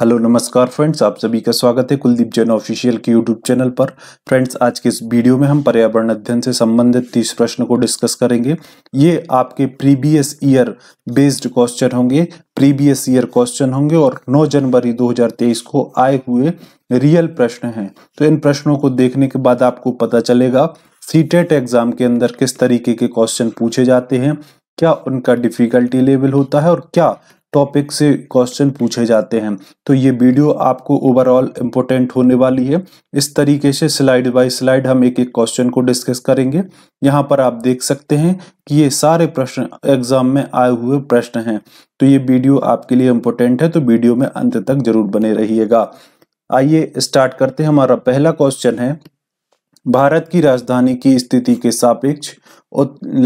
hello नमस्कार friends आप सभी का स्वागत है कुलदीप जैन ऑफिशियल के यूट्यूब चैनल पर फ्रेंड्स आज के इस वीडियो में हम पर्यावरण अध्ययन से संबंधित तीस प्रश्न को डिस्कस करेंगे ये आपके प्रीवियस ईयर बेस्ड क्वेश्चन होंगे प्रीवियस ईयर क्वेश्चन होंगे और 9 जनवरी 2023 को आए हुए रियल प्रश्न हैं तो इन प्रश्नों को देखने के बाद आपको पता चलेगा सीटेट e एग्जाम के अंदर किस तरीके के क्वेश्चन पूछे जाते हैं क्या उनका डिफिकल्टी लेवल होता है और क्या टॉपिक से क्वेश्चन पूछे जाते हैं तो ये वीडियो आपको ओवरऑल इम्पोर्टेंट होने वाली है इस तरीके से स्लाइड बाय स्लाइड हम एक एक क्वेश्चन को डिस्कस करेंगे यहाँ पर आप देख सकते हैं कि ये सारे प्रश्न एग्जाम में आए हुए प्रश्न हैं तो ये वीडियो आपके लिए इम्पोर्टेंट है तो वीडियो में अंत तक जरूर बने रहिएगा आइए स्टार्ट करते हैं हमारा पहला क्वेश्चन है भारत की राजधानी की स्थिति के सापेक्ष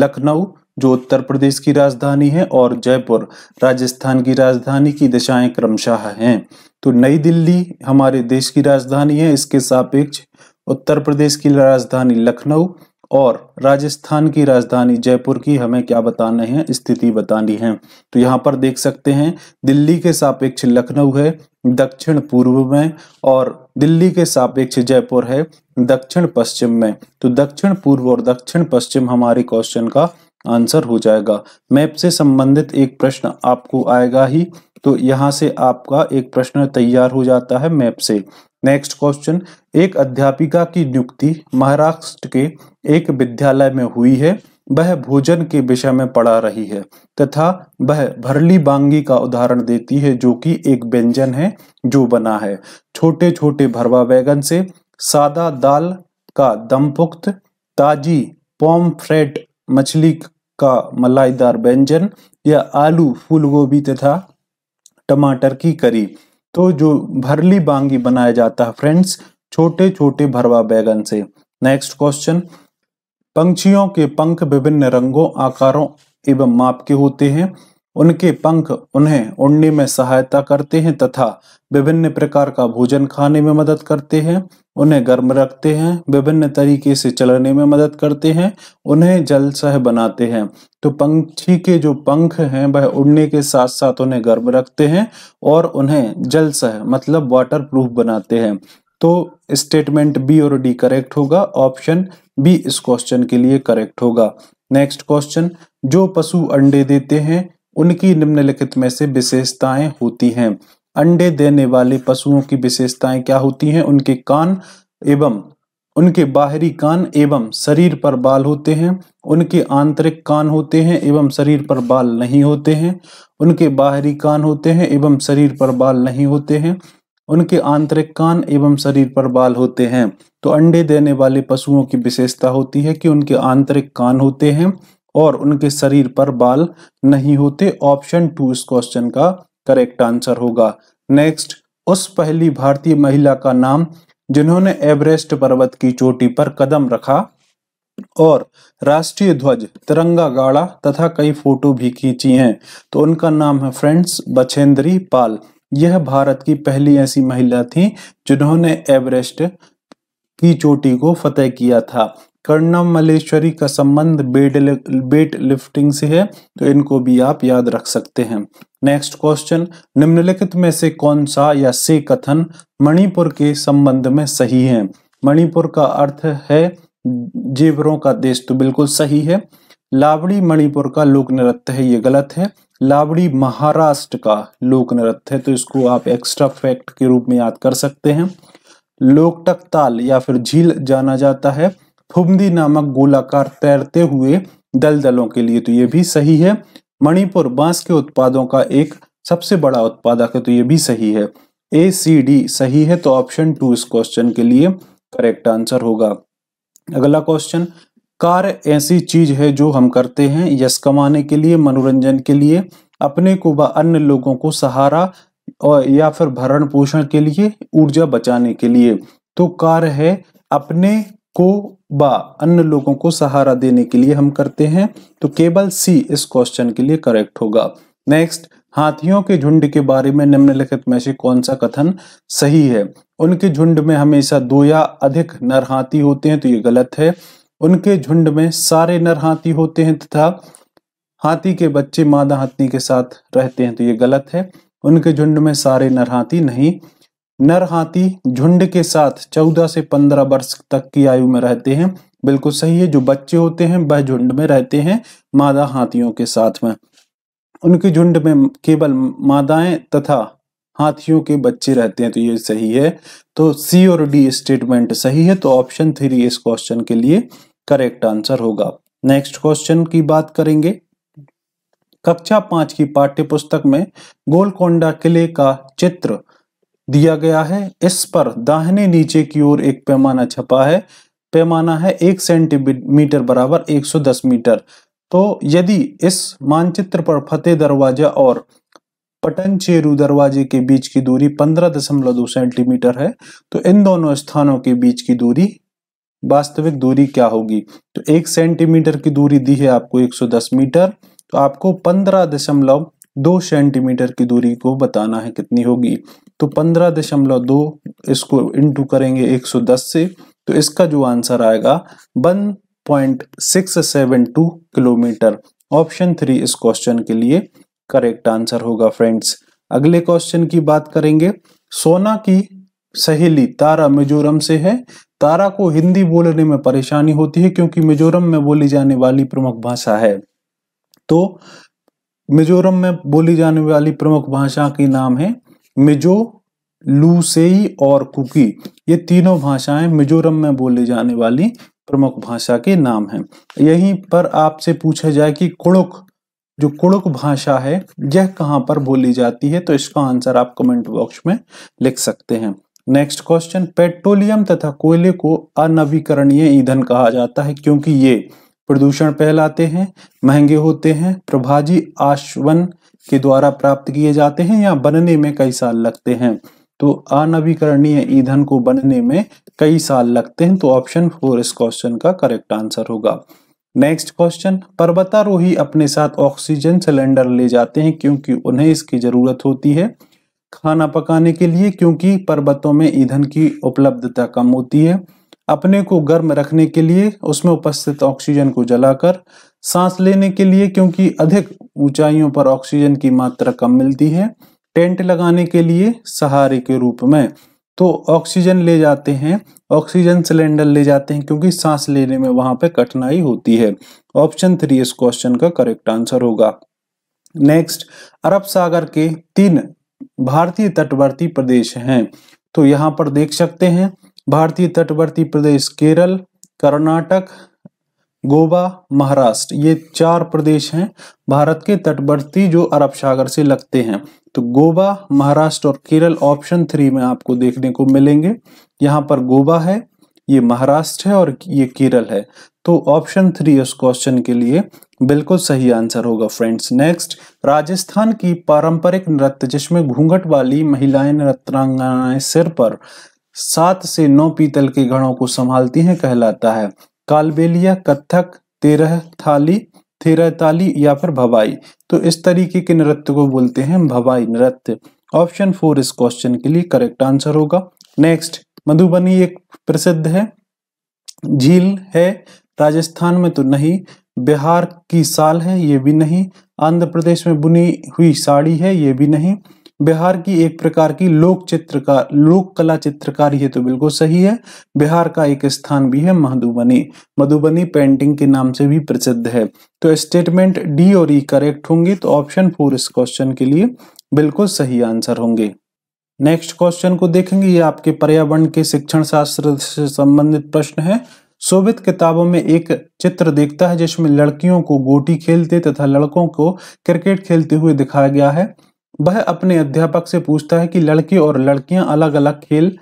लखनऊ जो उत्तर प्रदेश की राजधानी है और जयपुर राजस्थान की राजधानी की दिशाएं क्रमशः हैं तो नई दिल्ली हमारे देश की राजधानी है इसके सापेक्ष उत्तर प्रदेश की राजधानी लखनऊ और राजस्थान की राजधानी जयपुर की हमें क्या बताना है स्थिति बतानी है तो यहाँ पर देख सकते हैं दिल्ली के सापेक्ष लखनऊ है दक्षिण पूर्व में और दिल्ली के सापेक्ष जयपुर है दक्षिण पश्चिम में तो दक्षिण पूर्व और दक्षिण पश्चिम हमारे क्वेश्चन का आंसर हो जाएगा मैप से संबंधित एक प्रश्न आपको आएगा ही तो यहाँ से आपका एक प्रश्न तैयार हो जाता है मैप से नेक्स्ट क्वेश्चन एक अध्यापिका की नियुक्ति महाराष्ट्र के एक विद्यालय में हुई है वह भोजन के विषय में पढ़ा रही है तथा वह भरली बांगी का उदाहरण देती है जो कि एक व्यंजन है जो बना है छोटे छोटे भरवा बैगन से सादा दाल का दमपुक्त ताजी पॉम्फ्रेट मछली का मलाईदार व्यंजन या आलू फूलगोभी तथा टमाटर की करी तो जो भरली बांगी बनाया जाता है फ्रेंड्स छोटे छोटे भरवा बैगन से नेक्स्ट क्वेश्चन पंक्षियों के पंख विभिन्न रंगों आकारों एवं माप के होते हैं उनके पंख उन्हें उड़ने में सहायता करते हैं तथा विभिन्न प्रकार का भोजन खाने में मदद करते हैं उन्हें गर्म रखते हैं विभिन्न तरीके से चलने में मदद करते हैं उन्हें जल सह बनाते हैं तो पंखी के जो पंख हैं वह उड़ने के साथ साथ उन्हें गर्म रखते हैं और उन्हें जल सह मतलब वाटर प्रूफ बनाते हैं तो स्टेटमेंट बी और डी करेक्ट होगा ऑप्शन बी इस क्वेश्चन के लिए करेक्ट होगा नेक्स्ट क्वेश्चन जो पशु अंडे देते हैं उनकी निम्नलिखित में से विशेषताएं होती हैं अंडे देने वाले पशुओं की विशेषताएं क्या होती हैं उनके कान एवं उनके बाहरी कान एवं शरीर पर बाल होते हैं उनके आंतरिक कान होते हैं एवं शरीर पर बाल नहीं होते हैं उनके बाहरी कान होते हैं एवं शरीर पर बाल नहीं होते हैं उनके आंतरिक कान एवं शरीर पर बाल होते हैं तो अंडे देने वाले पशुओं की विशेषता होती है कि उनके आंतरिक कान होते हैं और उनके शरीर पर बाल नहीं होते ऑप्शन टू इस क्वेश्चन का करेक्ट आंसर होगा नेक्स्ट उस पहली भारतीय महिला का नाम जिन्होंने एवरेस्ट पर्वत की चोटी पर कदम रखा और राष्ट्रीय ध्वज तिरंगा गाड़ा तथा कई फोटो भी खींची हैं तो उनका नाम है फ्रेंड्स बछेंद्री पाल यह भारत की पहली ऐसी महिला थी जिन्होंने एवरेस्ट की चोटी को फतेह किया था कर्णम मलेश्वरी का संबंध वेट वेट लिफ्टिंग से है तो इनको भी आप याद रख सकते हैं नेक्स्ट क्वेश्चन निम्नलिखित में से कौन सा या से कथन मणिपुर के संबंध में सही है मणिपुर का अर्थ है जेवरों का देश तो बिल्कुल सही है लावड़ी मणिपुर का लोक नृत्य है ये गलत है लावड़ी महाराष्ट्र का लोक नृत्य है तो इसको आप एक्स्ट्रा फैक्ट के रूप में याद कर सकते हैं लोकटक ताल या फिर झील जाना जाता है थुमदी नामक गोलाकार तैरते हुए दलदलों के लिए तो ये भी सही है मणिपुर बांस के उत्पादों का एक सबसे बड़ा उत्पादक है तो ये भी सही है ए सी डी सही है तो ऑप्शन टू इस क्वेश्चन के लिए करेक्ट आंसर होगा अगला क्वेश्चन कार ऐसी चीज है जो हम करते हैं यश कमाने के लिए मनोरंजन के लिए अपने को व अन्य लोगों को सहारा और या फिर भरण पोषण के लिए ऊर्जा बचाने के लिए तो कार है अपने को बा अन्य लोगों को सहारा देने के लिए हम करते हैं तो केवल सी इस क्वेश्चन के लिए करेक्ट होगा नेक्स्ट हाथियों के झुंड के बारे में निम्नलिखित में से कौन सा कथन सही है उनके झुंड में हमेशा दो या अधिक नर हाथी होते हैं तो ये गलत है उनके झुंड में सारे नर हाथी होते हैं तथा हाथी के बच्चे मादा हाथी के साथ रहते हैं तो ये गलत है उनके झुंड में सारे नर हाथी नहीं नर हाथी झुंड के साथ 14 से 15 वर्ष तक की आयु में रहते हैं बिल्कुल सही है जो बच्चे होते हैं वह झुंड में रहते हैं मादा हाथियों के साथ में उनके झुंड में केवल मादाएं तथा हाथियों के बच्चे रहते हैं तो ये सही है तो सी और डी स्टेटमेंट सही है तो ऑप्शन थ्री इस क्वेश्चन के लिए करेक्ट आंसर होगा नेक्स्ट क्वेश्चन की बात करेंगे कक्षा पांच की पाठ्य पुस्तक में गोलकोंडा किले का चित्र दिया गया है इस पर दाहिने नीचे की ओर एक पैमाना छपा है पैमाना है एक सेंटीमीटर बराबर 110 मीटर तो यदि इस मानचित्र पर फतेह दरवाजा और पटनचेरू दरवाजे के बीच की दूरी 15.2 सेंटीमीटर है तो इन दोनों स्थानों के बीच की दूरी वास्तविक दूरी क्या होगी तो एक सेंटीमीटर की दूरी दी है आपको 110 मीटर तो आपको पंद्रह दशमलव दो सेंटीमीटर की दूरी को बताना है कितनी होगी तो पंद्रह दशमलव दो इसको इंटू करेंगे एक सौ दस से तो इसका जो आंसर आएगा one point six seven two kilometre option three इस क्वेश्चन के लिए करेक्ट आंसर होगा फ्रेंड्स अगले क्वेश्चन की बात करेंगे सोना की सहेली तारा मिजोरम से है तारा को हिंदी बोलने में परेशानी होती है क्योंकि मिजोरम में बोली जाने वाली प्रमुख भाषा है तो मिजोरम में बोली जाने वाली प्रमुख भाषा के नाम है मिजो लूसेई और कुकी ये तीनों भाषाएं मिजोरम में बोली जाने वाली प्रमुख भाषा के नाम हैं यहीं पर आपसे पूछा जाए कि कुड़ुक जो कुड़ुक भाषा है यह कहाँ पर बोली जाती है तो इसका आंसर आप कमेंट बॉक्स में लिख सकते हैं नेक्स्ट क्वेश्चन पेट्रोलियम तथा कोयले को अनवीकरणीय ईंधन कहा जाता है क्योंकि ये प्रदूषण फैलाते हैं महंगे होते हैं प्रभाजी आश्वन के द्वारा प्राप्त किए जाते हैं या बनने में कई साल लगते हैं तो अनवीकरणीय ईंधन को बनने में कई साल लगते हैं तो ऑप्शन फोर इस क्वेश्चन का करेक्ट आंसर होगा नेक्स्ट क्वेश्चन पर्वतारोही अपने साथ ऑक्सीजन सिलेंडर ले जाते हैं क्योंकि उन्हें इसकी जरूरत होती है खाना पकाने के लिए क्योंकि पर्वतों में ईंधन की उपलब्धता कम होती है अपने को गर्म रखने के लिए उसमें उपस्थित ऑक्सीजन को जलाकर सांस लेने के लिए क्योंकि अधिक ऊंचाइयों पर ऑक्सीजन की मात्रा कम मिलती है टेंट लगाने के लिए सहारे के रूप में तो ऑक्सीजन ले जाते हैं ऑक्सीजन सिलेंडर ले जाते हैं क्योंकि सांस लेने में वहां पर कठिनाई होती है ऑप्शन थ्री इस क्वेश्चन का करेक्ट आंसर होगा नेक्स्ट अरब सागर के तीन भारतीय तटवर्ती प्रदेश हैं तो यहाँ पर देख सकते हैं भारतीय तटवर्ती प्रदेश केरल कर्नाटक गोवा महाराष्ट्र ये चार प्रदेश हैं भारत के तटवर्ती जो अरब सागर से लगते हैं तो गोवा महाराष्ट्र और केरल ऑप्शन थ्री में आपको देखने को मिलेंगे यहाँ पर गोवा है ये महाराष्ट्र है और ये केरल है तो ऑप्शन थ्री उस क्वेश्चन के लिए बिल्कुल सही आंसर होगा फ्रेंड्स नेक्स्ट राजस्थान की पारंपरिक नृत्य जिसमें घूंघट वाली महिलाएं नृत्यांगनाएं सिर पर सात से नौ पीतल के घड़ों को संभालती हैं कहलाता है कालबेलिया कथक तेरह थाली तेरह ताली या फिर भवाई तो इस तरीके के नृत्य को बोलते हैं भवाई नृत्य ऑप्शन फोर इस क्वेश्चन के लिए करेक्ट आंसर होगा नेक्स्ट मधुबनी एक प्रसिद्ध है झील है राजस्थान में तो नहीं बिहार की साल है ये भी नहीं आंध्र प्रदेश में बुनी हुई साड़ी है ये भी नहीं बिहार की एक प्रकार की लोक चित्रकार लोक कला चित्रकारी है तो बिल्कुल सही है बिहार का एक स्थान भी है मधुबनी मधुबनी पेंटिंग के नाम से भी प्रसिद्ध है तो स्टेटमेंट डी और ई e करेक्ट होंगे तो ऑप्शन फोर इस क्वेश्चन के लिए बिल्कुल सही आंसर होंगे नेक्स्ट क्वेश्चन को देखेंगे ये आपके पर्यावरण के शिक्षण शास्त्र से संबंधित प्रश्न है शोभित किताबों में एक चित्र देखता है जिसमें लड़कियों को गोटी खेलते तथा लड़कों को क्रिकेट खेलते हुए दिखाया गया है वह अपने अध्यापक से पूछता है कि लड़के और लड़कियां अलग अलग खेल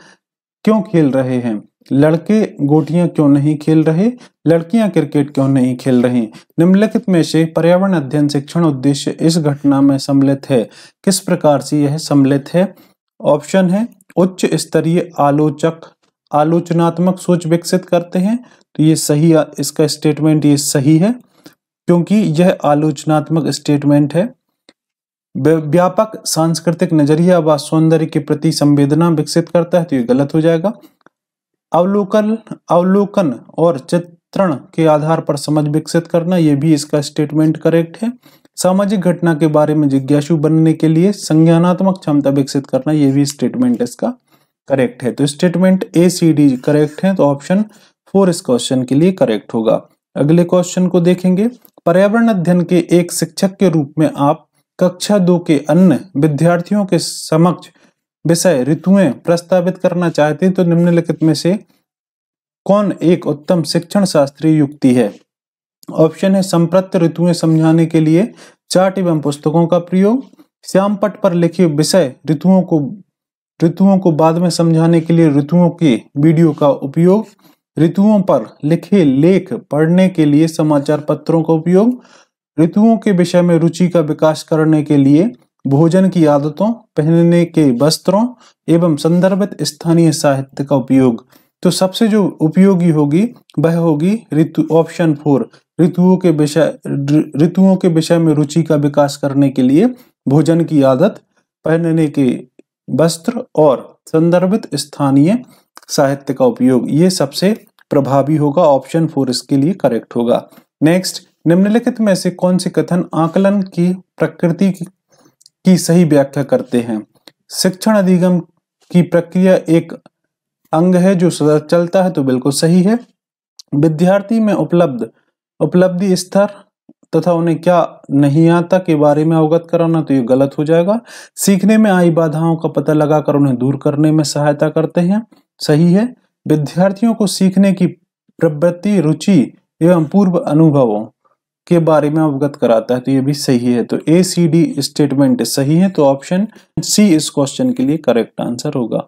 क्यों खेल रहे हैं लड़के गोटियां क्यों नहीं खेल रहे लड़कियां क्रिकेट क्यों नहीं खेल रही निम्नलिखित में से पर्यावरण अध्ययन शिक्षण उद्देश्य इस घटना में सम्मिलित है किस प्रकार से यह सम्मिलित है ऑप्शन है उच्च स्तरीय आलोचक आलोचनात्मक सोच विकसित करते हैं तो ये सही इसका स्टेटमेंट ये सही है क्योंकि यह आलोचनात्मक स्टेटमेंट है व्यापक सांस्कृतिक नजरिया व सौंदर्य के प्रति संवेदना विकसित करता है तो ये गलत हो जाएगा अवलोकन अवलोकन और चित्रण के आधार पर समझ विकसित करना यह भी इसका स्टेटमेंट करेक्ट है सामाजिक घटना के बारे में जिज्ञासु बनने के लिए संज्ञानात्मक क्षमता विकसित करना यह भी स्टेटमेंट इसका करेक्ट है तो statement A C D correct है तो ऑप्शन फोर इस क्वेश्चन के लिए करेक्ट होगा अगले क्वेश्चन को देखेंगे पर्यावरण अध्ययन के एक शिक्षक के रूप में आप कक्षा दो के अन्य विद्यार्थियों के समक्ष विषय ऋतुएं प्रस्तावित करना चाहते हैं तो निम्नलिखित में से कौन एक उत्तम शिक्षण शास्त्रीय युक्ति है ऑप्शन है संप्रत ऋतुएं समझाने के लिए चार्ट एवं पुस्तकों का प्रयोग श्यामपट पर लिखे विषय ऋतुओं को ऋतुओं को बाद में समझाने के लिए ऋतुओं के वीडियो का उपयोग ऋतुओं पर लिखे लेख पढ़ने के लिए समाचार पत्रों का उपयोग ऋतुओं के विषय में रुचि का विकास करने के लिए भोजन की आदतों पहनने के वस्त्रों एवं संदर्भित स्थानीय साहित्य का उपयोग तो सबसे जो उपयोगी होगी वह होगी ऋतु ऑप्शन फोर ऋतुओं के विषय ऋतुओं के विषय में रुचि का विकास करने के लिए भोजन की आदत पहनने के वस्त्र और संदर्भित स्थानीय साहित्य का उपयोग ये सबसे प्रभावी होगा ऑप्शन फोर इसके लिए करेक्ट होगा नेक्स्ट निम्नलिखित में से कौन से कथन आकलन की प्रकृति की सही व्याख्या करते हैं शिक्षण अधिगम की प्रक्रिया एक अंग है जो सदा चलता है तो बिल्कुल सही है विद्यार्थी में उपलब्ध उपलब्धि स्तर तथा उन्हें क्या नहीं आता के बारे में अवगत कराना तो ये गलत हो जाएगा सीखने में आई बाधाओं का पता लगाकर उन्हें दूर करने में सहायता करते हैं सही है विद्यार्थियों को सीखने की प्रवृत्ति रुचि एवं पूर्व अनुभवों के बारे में अवगत कराता है तो ये भी सही है तो ए सी डी स्टेटमेंट सही है तो ऑप्शन सी इस क्वेश्चन के लिए करेक्ट आंसर होगा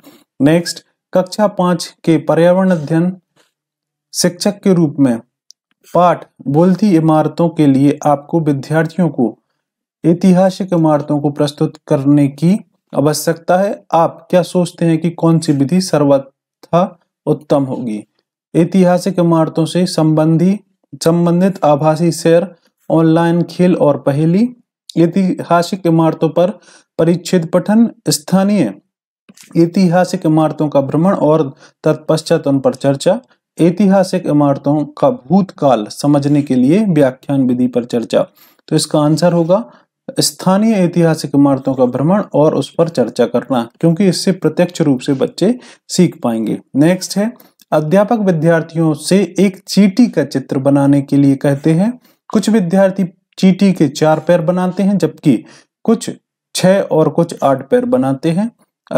नेक्स्ट कक्षा पांच के पर्यावरण अध्ययन शिक्षक के रूप में पाठ बोलती इमारतों के लिए आपको विद्यार्थियों को ऐतिहासिक इमारतों को प्रस्तुत करने की आवश्यकता है आप क्या सोचते हैं कि कौन सी विधि सर्वथा उत्तम होगी ऐतिहासिक इमारतों से संबंधी संबंधित आभासी शेयर ऑनलाइन खेल और पहेली ऐतिहासिक इमारतों पर परिच्छेद पठन स्थानीय ऐतिहासिक इमारतों का भ्रमण और तत्पश्चात उन पर चर्चा ऐतिहासिक इमारतों का भूतकाल समझने के लिए व्याख्यान विधि पर चर्चा तो इसका आंसर होगा स्थानीय ऐतिहासिक इमारतों का भ्रमण और उस पर चर्चा करना क्योंकि इससे प्रत्यक्ष रूप से बच्चे सीख पाएंगे नेक्स्ट है अध्यापक विद्यार्थियों से एक चीटी का चित्र बनाने के लिए कहते हैं कुछ विद्यार्थी चीटी के चार पैर बनाते हैं जबकि कुछ छह और कुछ आठ पैर बनाते हैं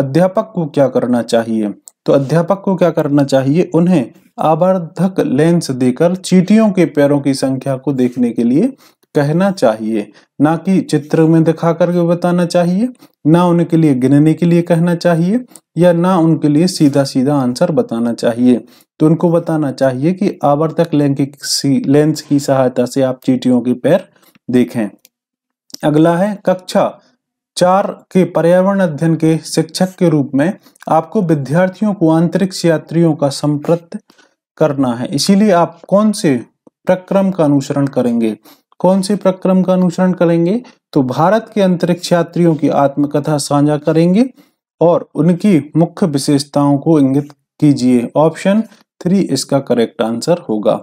अध्यापक को क्या करना चाहिए तो अध्यापक को क्या करना चाहिए उन्हें आवर्धक लेंस देकर चीटियों के पैरों की संख्या को देखने के लिए कहना चाहिए ना कि चित्र में दिखा करके बताना चाहिए ना उनके लिए गिनने के लिए कहना चाहिए या ना उनके लिए सीधा सीधा आंसर बताना चाहिए तो उनको बताना चाहिए कि आवर्तक लेंस की सहायता से आप चीटियों के पैर देखें अगला है कक्षा चार के पर्यावरण अध्ययन के शिक्षक के रूप में आपको विद्यार्थियों को अंतरिक्ष यात्रियों का संप्रत करना है इसीलिए आप कौन से प्रक्रम का अनुसरण करेंगे कौन से प्रक्रम का अनुसरण करेंगे तो भारत के अंतरिक्ष यात्रियों की आत्मकथा साझा करेंगे और उनकी मुख्य विशेषताओं को इंगित कीजिए ऑप्शन थ्री इसका करेक्ट आंसर होगा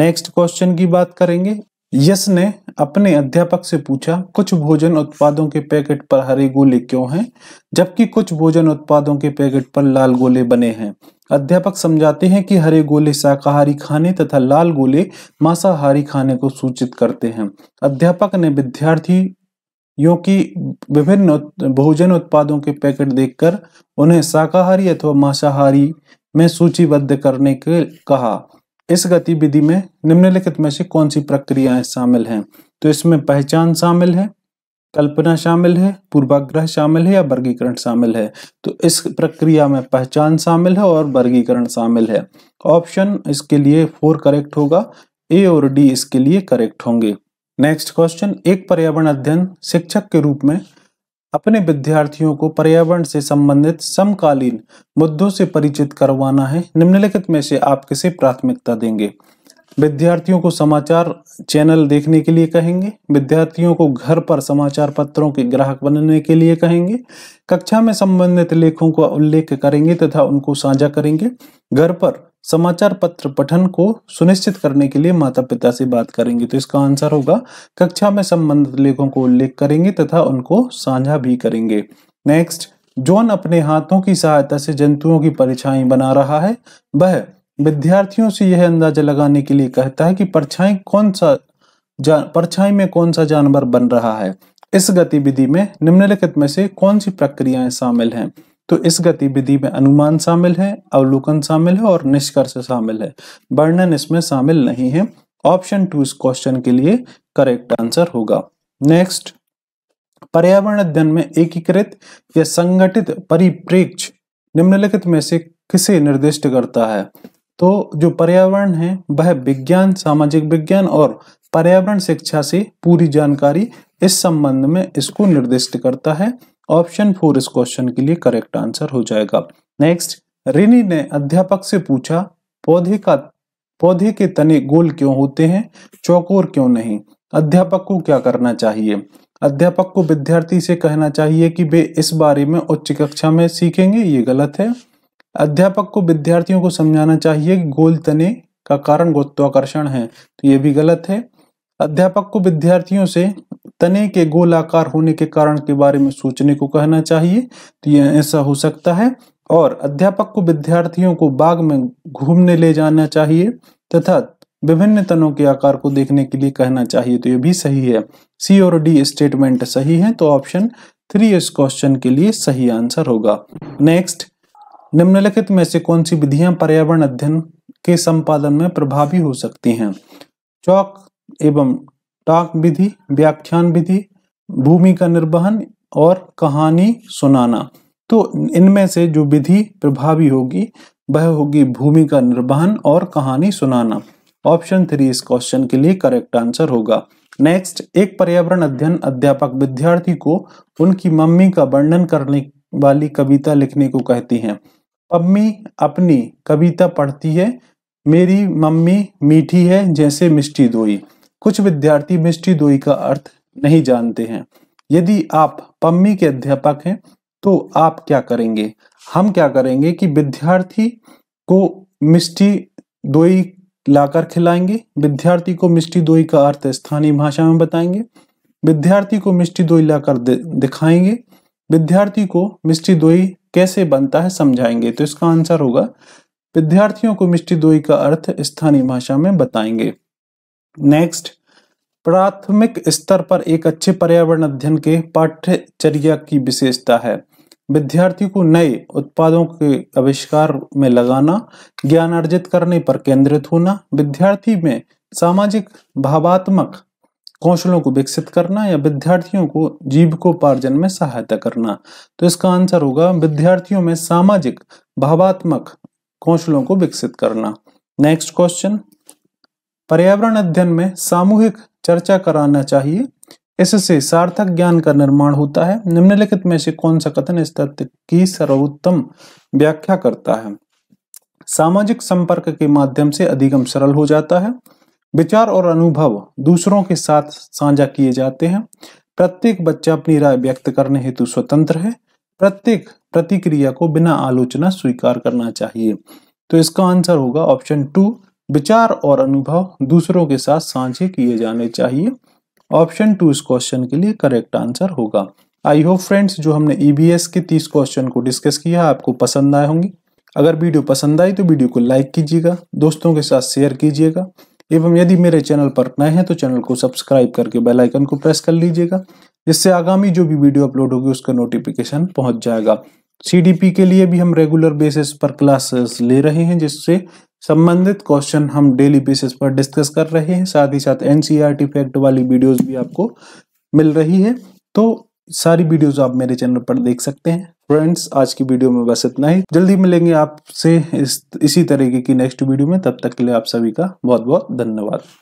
नेक्स्ट क्वेश्चन की बात करेंगे यश ने अपने अध्यापक से पूछा कुछ भोजन उत्पादों के पैकेट पर हरे गोले क्यों हैं जबकि कुछ भोजन उत्पादों के पैकेट पर लाल गोले बने हैं अध्यापक समझाते हैं कि हरे गोले शाकाहारी खाने तथा लाल गोले मांसाहारी खाने को सूचित करते हैं अध्यापक ने विद्यार्थी यों की विभिन्न भोजन उत्पादों के पैकेट देखकर उन्हें शाकाहारी अथवा मांसाहारी में सूचीबद्ध करने के कहा इस गतिविधि में निम्नलिखित में से कौन सी प्रक्रियाएं शामिल हैं तो इसमें पहचान शामिल है कल्पना शामिल है पूर्वाग्रह शामिल है या वर्गीकरण शामिल है तो इस प्रक्रिया में पहचान शामिल है और वर्गीकरण शामिल है ऑप्शन इसके लिए फोर करेक्ट होगा ए और डी इसके लिए करेक्ट होंगे नेक्स्ट क्वेश्चन एक पर्यावरण अध्ययन शिक्षक के रूप में अपने विद्यार्थियों को पर्यावरण से संबंधित समकालीन मुद्दों से परिचित करवाना है निम्नलिखित में से आप किसे प्राथमिकता देंगे विद्यार्थियों को समाचार चैनल देखने के लिए कहेंगे विद्यार्थियों को घर पर समाचार पत्रों के ग्राहक बनने के लिए कहेंगे कक्षा में संबंधित लेखों का उल्लेख करेंगे तथा उनको साझा करेंगे घर पर समाचार पत्र पठन को सुनिश्चित करने के लिए माता पिता से बात करेंगे तो इसका आंसर होगा कक्षा में संबंधित लेखों को उल्लेख करेंगे तथा उनको साझा भी करेंगे नेक्स्ट जॉन अपने हाथों की सहायता से जंतुओं की परछाई बना रहा है वह विद्यार्थियों से यह अंदाजा लगाने के लिए कहता है कि परछाई कौन सा परछाई में कौन सा जानवर बन रहा है इस गतिविधि में निम्नलिखित में से कौन सी प्रक्रियाएं शामिल हैं तो इस गतिविधि में अनुमान शामिल है अवलोकन शामिल है और निष्कर्ष शामिल है वर्णन इसमें शामिल नहीं है ऑप्शन टू इस क्वेश्चन के लिए करेक्ट आंसर होगा नेक्स्ट पर्यावरण अध्ययन में एकीकृत या संगठित परिप्रेक्ष्य निम्नलिखित में से किसे निर्दिष्ट करता है तो जो पर्यावरण है वह विज्ञान सामाजिक विज्ञान और पर्यावरण शिक्षा से पूरी जानकारी इस संबंध में इसको निर्दिष्ट करता है ऑप्शन फोर इस क्वेश्चन के लिए करेक्ट आंसर हो जाएगा नेक्स्ट रिनी ने अध्यापक से पूछा पौधे का पौधे के तने गोल क्यों होते हैं चौकोर क्यों नहीं अध्यापक को क्या करना चाहिए अध्यापक को विद्यार्थी से कहना चाहिए कि वे इस बारे में उच्च कक्षा में सीखेंगे ये गलत है अध्यापक को विद्यार्थियों को समझाना चाहिए कि गोल तने का कारण गुरुत्वाकर्षण है तो ये भी गलत है अध्यापक को विद्यार्थियों से तने के गोलाकार होने के कारण के बारे में सोचने को कहना चाहिए तो ये ऐसा हो सकता है और अध्यापक को विद्यार्थियों को बाग में घूमने ले जाना चाहिए तथा विभिन्न तनों के आकार को देखने के लिए कहना चाहिए तो ये भी सही है सी और डी स्टेटमेंट सही है तो ऑप्शन थ्री इस क्वेश्चन के लिए सही आंसर होगा नेक्स्ट निम्नलिखित में से कौन सी विधियां पर्यावरण अध्ययन के संपादन में प्रभावी हो सकती हैं चौक एवं टाक विधि व्याख्यान विधि भूमि का निर्वहन और कहानी सुनाना तो इनमें से जो विधि प्रभावी होगी वह होगी भूमि का निर्वहन और कहानी सुनाना ऑप्शन थ्री इस क्वेश्चन के लिए करेक्ट आंसर होगा नेक्स्ट एक पर्यावरण अध्ययन अध्यापक विद्यार्थी को उनकी मम्मी का वर्णन करने वाली कविता लिखने को कहती हैं पम्मी अपनी कविता पढ़ती है मेरी मम्मी मीठी है जैसे मिष्टी दोई कुछ विद्यार्थी मिष्टी दोई का अर्थ नहीं जानते हैं यदि आप पम्मी के अध्यापक हैं तो आप क्या करेंगे हम क्या करेंगे कि विद्यार्थी को मिष्टी दोई लाकर खिलाएंगे विद्यार्थी को मिष्टी दोई का अर्थ स्थानीय भाषा में बताएंगे विद्यार्थी को मिष्टी दोई लाकर दिखाएंगे विद्यार्थी को मिष्टी दोई कैसे बनता है समझाएंगे तो इसका आंसर होगा विद्यार्थियों को मिष्टी दोई का अर्थ स्थानीय भाषा में बताएंगे नेक्स्ट प्राथमिक स्तर पर एक अच्छे पर्यावरण अध्ययन के पाठ्यचर्या की विशेषता है विद्यार्थियों को नए उत्पादों के आविष्कार में लगाना ज्ञान अर्जित करने पर केंद्रित होना विद्यार्थी में सामाजिक भावात्मक कौशलों को विकसित करना या विद्यार्थियों को जीविकोपार्जन में सहायता करना तो इसका आंसर होगा विद्यार्थियों में सामाजिक भावात्मक कौशलों को विकसित करना नेक्स्ट क्वेश्चन पर्यावरण अध्ययन में सामूहिक चर्चा कराना चाहिए इससे सार्थक ज्ञान का निर्माण होता है निम्नलिखित में से कौन सा कथन इस तथ्य की सर्वोत्तम व्याख्या करता है सामाजिक संपर्क के माध्यम से अधिगम सरल हो जाता है विचार और अनुभव दूसरों के साथ साझा किए जाते हैं प्रत्येक बच्चा अपनी राय व्यक्त करने हेतु स्वतंत्र है प्रत्येक प्रतिक्रिया को बिना आलोचना स्वीकार करना चाहिए तो इसका आंसर होगा ऑप्शन टू विचार और अनुभव दूसरों के साथ साझे किए जाने चाहिए ऑप्शन टू इस क्वेश्चन के लिए करेक्ट आंसर होगा आई होप फ्रेंड्स जो हमने ईबीएस e के तीस क्वेश्चन को डिस्कस किया आपको पसंद आए होंगे अगर वीडियो पसंद आई तो वीडियो को लाइक कीजिएगा दोस्तों के साथ शेयर कीजिएगा एवं यदि मेरे चैनल पर नए हैं तो चैनल को सब्सक्राइब करके बेल आइकन को प्रेस कर लीजिएगा जिससे आगामी जो भी वीडियो अपलोड होगी उसका नोटिफिकेशन पहुंच जाएगा सीडीपी के लिए भी हम रेगुलर बेसिस पर क्लासेस ले रहे हैं जिससे संबंधित क्वेश्चन हम डेली बेसिस पर डिस्कस कर रहे हैं साथ ही साथ एन फैक्ट e वाली वीडियोज भी आपको मिल रही है तो सारी वीडियोज आप मेरे चैनल पर देख सकते हैं फ्रेंड्स आज की वीडियो में बस इतना ही जल्दी मिलेंगे आपसे इस इसी तरीके की नेक्स्ट वीडियो में तब तक के लिए आप सभी का बहुत बहुत धन्यवाद